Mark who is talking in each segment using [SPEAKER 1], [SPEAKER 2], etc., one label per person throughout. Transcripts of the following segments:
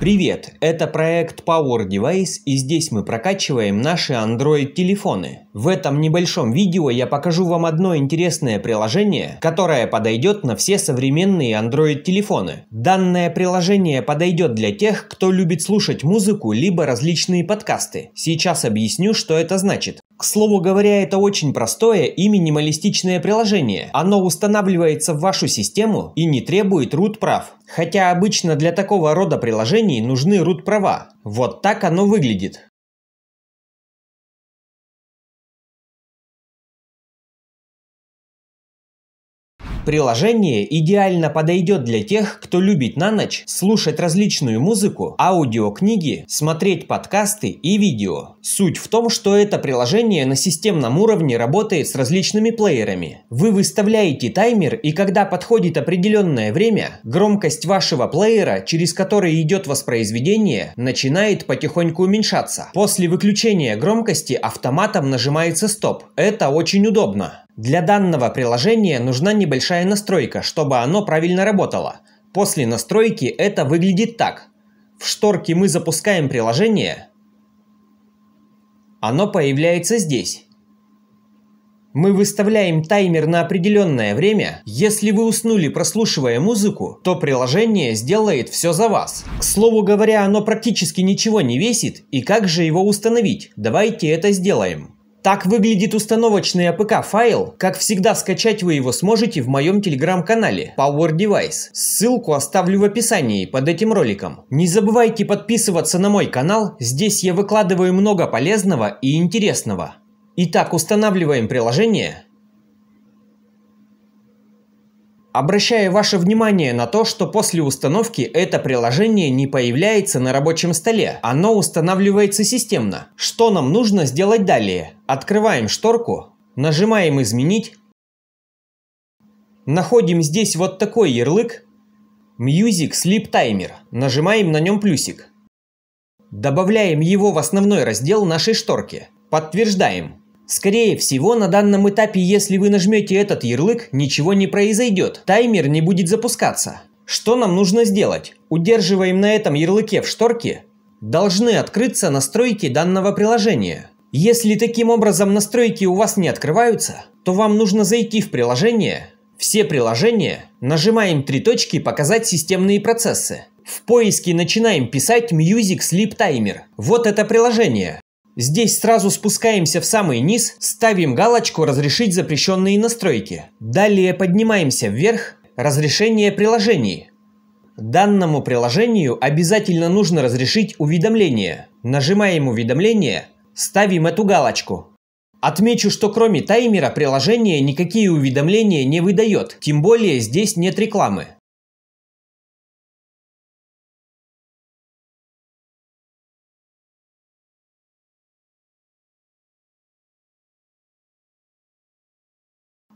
[SPEAKER 1] Привет, это проект Power Device и здесь мы прокачиваем наши Android телефоны. В этом небольшом видео я покажу вам одно интересное приложение, которое подойдет на все современные Android телефоны. Данное приложение подойдет для тех, кто любит слушать музыку либо различные подкасты. Сейчас объясню, что это значит. К слову говоря, это очень простое и минималистичное приложение. Оно устанавливается в вашу систему и не требует root прав. Хотя обычно для такого рода приложений нужны root права. Вот так оно выглядит. Приложение идеально подойдет для тех, кто любит на ночь слушать различную музыку, аудиокниги, смотреть подкасты и видео. Суть в том, что это приложение на системном уровне работает с различными плеерами. Вы выставляете таймер, и когда подходит определенное время, громкость вашего плеера, через который идет воспроизведение, начинает потихоньку уменьшаться. После выключения громкости автоматом нажимается стоп. Это очень удобно. Для данного приложения нужна небольшая настройка, чтобы оно правильно работало. После настройки это выглядит так. В шторке мы запускаем приложение. Оно появляется здесь. Мы выставляем таймер на определенное время. Если вы уснули, прослушивая музыку, то приложение сделает все за вас. К слову говоря, оно практически ничего не весит. И как же его установить? Давайте это сделаем. Так выглядит установочный APK а файл. Как всегда, скачать вы его сможете в моем телеграм-канале Power Device. Ссылку оставлю в описании под этим роликом. Не забывайте подписываться на мой канал, здесь я выкладываю много полезного и интересного. Итак, устанавливаем приложение Обращаю ваше внимание на то, что после установки это приложение не появляется на рабочем столе, оно устанавливается системно. Что нам нужно сделать далее? Открываем шторку, нажимаем «Изменить», находим здесь вот такой ярлык «Music Sleep Timer», нажимаем на нем плюсик. Добавляем его в основной раздел нашей шторки, подтверждаем – Скорее всего, на данном этапе, если вы нажмете этот ярлык, ничего не произойдет. Таймер не будет запускаться. Что нам нужно сделать? Удерживаем на этом ярлыке в шторке. Должны открыться настройки данного приложения. Если таким образом настройки у вас не открываются, то вам нужно зайти в приложение, все приложения, нажимаем три точки «Показать системные процессы». В поиске начинаем писать Music Sleep Timer. Вот это приложение. Здесь сразу спускаемся в самый низ, ставим галочку «Разрешить запрещенные настройки». Далее поднимаемся вверх «Разрешение приложений». Данному приложению обязательно нужно разрешить уведомления. Нажимаем «Уведомления», ставим эту галочку. Отмечу, что кроме таймера приложение никакие уведомления не выдает, тем более здесь нет рекламы.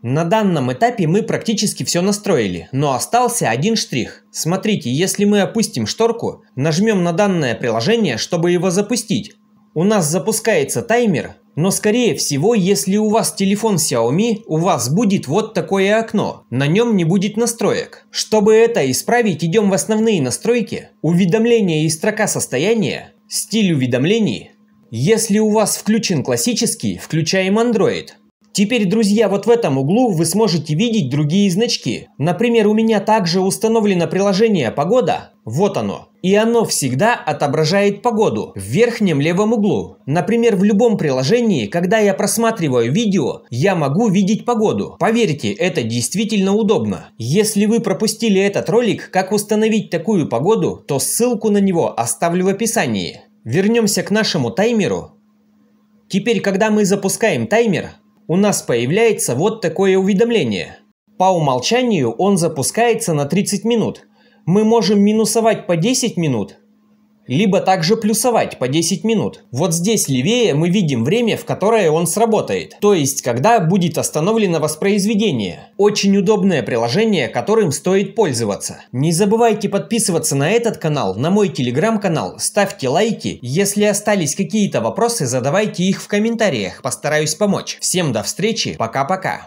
[SPEAKER 1] На данном этапе мы практически все настроили, но остался один штрих. Смотрите, если мы опустим шторку, нажмем на данное приложение, чтобы его запустить. У нас запускается таймер, но скорее всего, если у вас телефон Xiaomi, у вас будет вот такое окно. На нем не будет настроек. Чтобы это исправить, идем в основные настройки, уведомления и строка состояния, стиль уведомлений. Если у вас включен классический, включаем Android – Теперь, друзья, вот в этом углу вы сможете видеть другие значки. Например, у меня также установлено приложение «Погода». Вот оно. И оно всегда отображает погоду в верхнем левом углу. Например, в любом приложении, когда я просматриваю видео, я могу видеть погоду. Поверьте, это действительно удобно. Если вы пропустили этот ролик, как установить такую погоду, то ссылку на него оставлю в описании. Вернемся к нашему таймеру. Теперь, когда мы запускаем таймер, у нас появляется вот такое уведомление. По умолчанию он запускается на 30 минут. Мы можем минусовать по 10 минут, либо также плюсовать по 10 минут. Вот здесь левее мы видим время, в которое он сработает, то есть когда будет остановлено воспроизведение. Очень удобное приложение, которым стоит пользоваться. Не забывайте подписываться на этот канал, на мой телеграм-канал, ставьте лайки. Если остались какие-то вопросы, задавайте их в комментариях, постараюсь помочь. Всем до встречи, пока-пока.